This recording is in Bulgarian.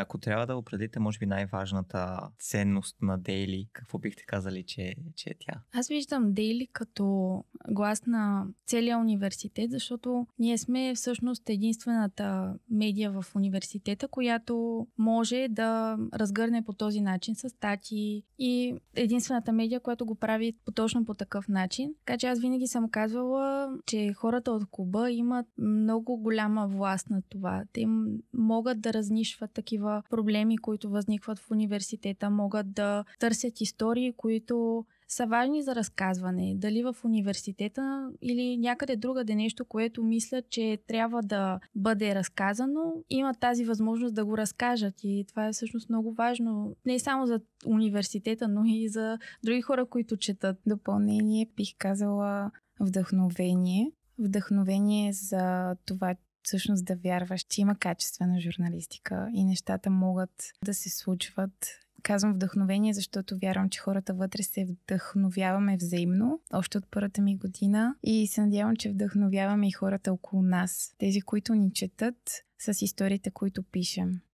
Ако трябва да определите, може би, най-важната ценност на Дейли, какво бихте казали, че, че е тя? Аз виждам Дейли като глас на целия университет, защото ние сме всъщност единствената медия в университета, която може да разгърне по този начин с статии и единствената медия, която го прави точно по такъв начин. Така че аз винаги съм казвала, че хората от клуба имат много голяма власт на това. Те могат да разнишват такива такива проблеми, които възникват в университета, могат да търсят истории, които са важни за разказване, дали в университета или някъде другаде нещо, което мислят, че трябва да бъде разказано, имат тази възможност да го разкажат и това е всъщност много важно не само за университета, но и за други хора, които четат. Допълнение бих казала вдъхновение. Вдъхновение за това, всъщност да вярваш, че има качествена журналистика и нещата могат да се случват. Казвам вдъхновение, защото вярвам, че хората вътре се вдъхновяваме взаимно, още от първата ми година. И се надявам, че вдъхновяваме и хората около нас, тези, които ни четат с историите, които пишем.